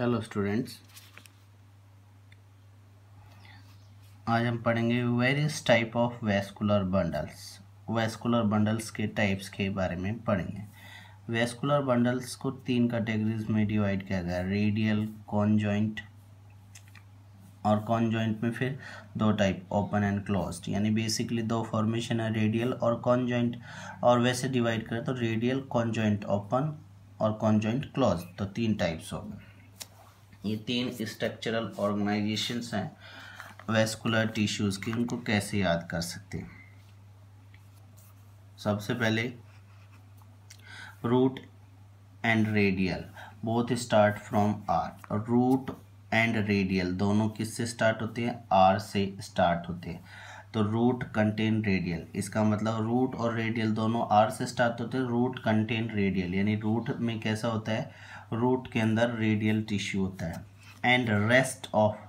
hello students आज हम पढ़ेंगे various type of vascular bundles vascular bundles के टाइप्स के बारे में पढ़ेंगे वेस्कुलर बंडल्स को तीन कैटेगरीज में डिवाइड किया गया रेडियल कॉन्जॉइंट और कॉन्जॉइंट में फिर दो टाइप ओपन एंड क्लोज्ड यानी बेसिकली दो फॉर्मेशन है रेडियल और कॉन्जॉइंट और वैसे डिवाइड करें तो रेडियल कॉन्जॉइंट ओपन और कॉन्जॉइंट क्लोज तो तीन टाइप्स हो गए ये तीन स्ट्रक्चरल ऑर्गेनाइजेशन हैं वेस्कुलर टिश्यूज़ के उनको कैसे याद कर सकते हैं सबसे पहले root and radial both start from R root and radial दोनों किससे स्टार्ट होते हैं आर से स्टार्ट होते हैं तो रूट कंटेन रेडियल इसका मतलब रूट और रेडियल दोनों आर से स्टार्ट होते हैं रूट कंटेन रेडियल यानी रूट में कैसा होता है रूट के अंदर रेडियल टिश्यू होता है and rest of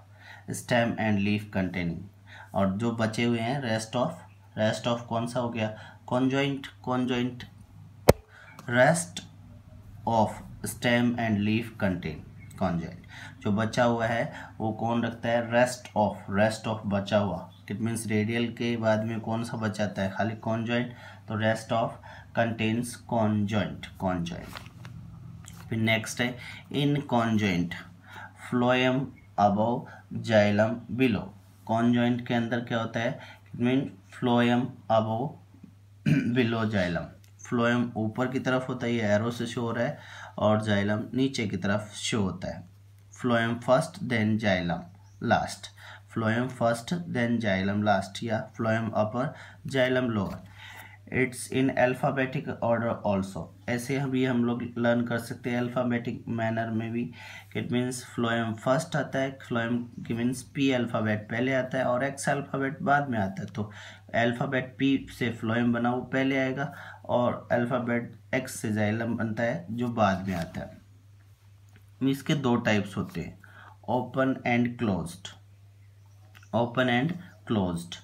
stem and leaf containing और जो बचे हुए हैं रेस्ट ऑफ रेस्ट ऑफ कौन सा हो गया conjoint conjoint rest of stem and leaf contain conjoint जो बचा हुआ है वो कौन रखता है रेस्ट ऑफ रेस्ट ऑफ बचा हुआ इट मीन्स रेडियल के बाद में कौन सा बचाता है खाली कॉन्जॉइंट तो rest of contains conjoint conjoint फिर नेक्स्ट है in conjoint phloem above xylem below conjoint के अंदर क्या होता है mean phloem above below xylem phloem ऊपर की तरफ होता है ये एरो से शो हो रहा है और जाइलम नीचे की तरफ शो होता है phloem first then xylem last phloem first then xylem last या phloem upper xylem lower it's in alphabetic order also ऐसे भी हम लोग लर्न कर सकते हैं अल्फ़ाबेटिक मैनर में भी इट मीन्स फ्लोएम फर्स्ट आता है फ्लोएम की मीन्स पी अल्फ़ाबेट पहले आता है और एक्स अल्फ़ाबेट बाद में आता है तो अल्फ़ाबेट पी से फ्लोएम बना वो पहले आएगा और अल्फ़ाबेट एक्स से जैलम बनता है जो बाद में आता है इसके के दो टाइप्स होते हैं open and closed open and closed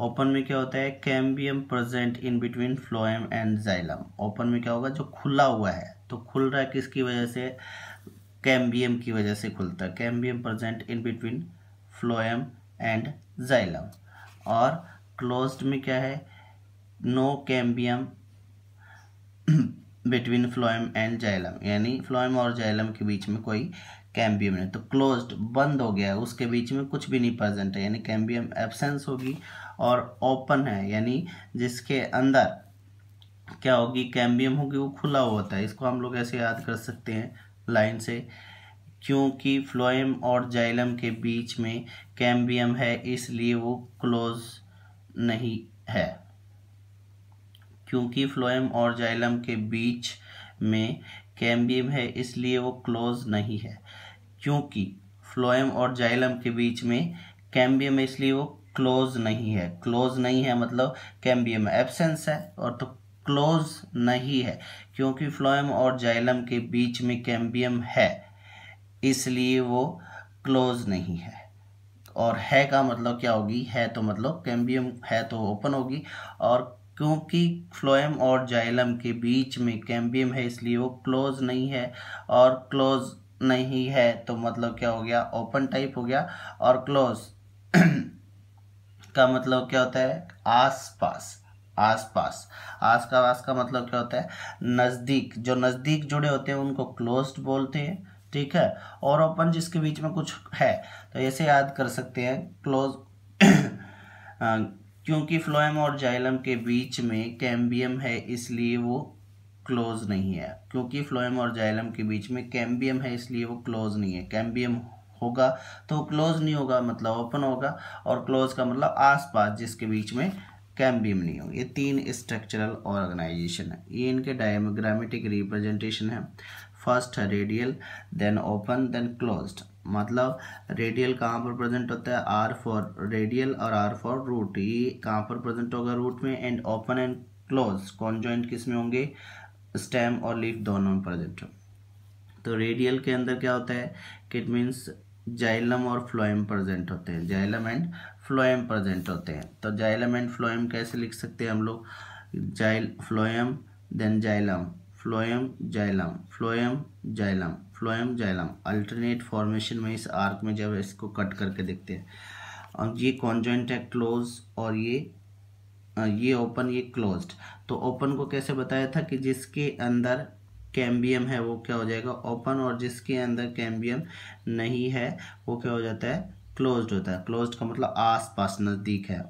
open में क्या होता है cambium present in between phloem and xylem open में क्या होगा जो खुला हुआ है तो खुल रहा है किसकी वजह से कैम्बियम की वजह से खुलता है cambium present in between phloem and xylem और क्लोज्ड में क्या है no cambium between phloem and xylem यानी फ्लोएम और जाइलम के बीच में कोई कैम्बियम ने तो क्लोज्ड बंद हो गया है उसके बीच में कुछ भी नहीं प्रेजेंट है यानी कैम्बियम एब्सेंस होगी और ओपन है यानी जिसके अंदर क्या होगी कैम्बियम होगी वो खुला हुआ होता है इसको हम लोग ऐसे याद कर सकते हैं लाइन से क्योंकि फ्लोएम और जाइलम के बीच में कैम्बियम है इसलिए वो क्लोज नहीं है क्योंकि फ्लोएम और जाइलम के बीच में कैम्बियम है इसलिए वो क्लोज नहीं है क्योंकि फ्लोएम और जाइलम के बीच में कैम्बियम है इसलिए वो क्लोज नहीं है क्लोज नहीं है मतलब कैम्बियम एब्सेंस है और तो क्लोज नहीं है क्योंकि फ्लोएम और जाइलम के बीच में कैम्बियम है इसलिए वो क्लोज नहीं है और है का मतलब क्या होगी है तो मतलब कैम्बियम है तो ओपन होगी और क्योंकि फ्लोएम और जाइलम के बीच में कैम्बियम है इसलिए वो क्लोज नहीं है और क्लोज नहीं है तो मतलब क्या हो गया ओपन टाइप हो गया और क्लोज का मतलब क्या होता है आस पास आस पास आस का पास का मतलब क्या होता है नज़दीक जो नज़दीक जुड़े होते हैं उनको क्लोज्ड बोलते हैं ठीक है और ओपन जिसके बीच में कुछ है तो ऐसे याद कर सकते हैं क्लोज क्योंकि फ्लोएम और जाइलम के बीच में कैम्बियम है इसलिए वो क्लोज नहीं है क्योंकि फ्लोएम और जाइलम के बीच में कैम्बियम है इसलिए वो क्लोज नहीं है कैम्बियम होगा तो क्लोज नहीं होगा मतलब ओपन होगा और क्लोज का मतलब आसपास जिसके बीच में कैम्बियम नहीं होगा ये तीन स्ट्रक्चरल ऑर्गेनाइजेशन है ये इनके डायमोग्रामेटिक रिप्रेजेंटेशन है फर्स्ट है radial then open then closed मतलब रेडियल कहाँ पर प्रेजेंट होता है आर फॉर रेडियल और आर फॉर रूट ये कहाँ पर प्रेजेंट होगा रूट में and open and close conjoint किस में होंगे स्टेम और लीफ दोनों में प्रेजेंट हो तो रेडियल के अंदर क्या होता है कि इट मीन्स जाइलम और फ्लोएम प्रेजेंट होते हैं जाइलम एंड फ्लोएम प्रेजेंट होते हैं तो जाइलम एंड फ्लोएम कैसे लिख सकते हैं हम लोग xylem phloem then xylem phloem xylem phloem xylem phloem xylem alternate formation में इस आर्क में जब इसको कट करके देखते हैं और ये कॉन्जॉइंट है क्लोज और ये ये ओपन ये क्लोज्ड तो ओपन को कैसे बताया था कि जिसके अंदर कैम्बियम है वो क्या हो जाएगा ओपन और जिसके अंदर कैम्बियम नहीं है वो क्या हो जाता है क्लोज्ड होता है क्लोज्ड का मतलब आसपास नज़दीक है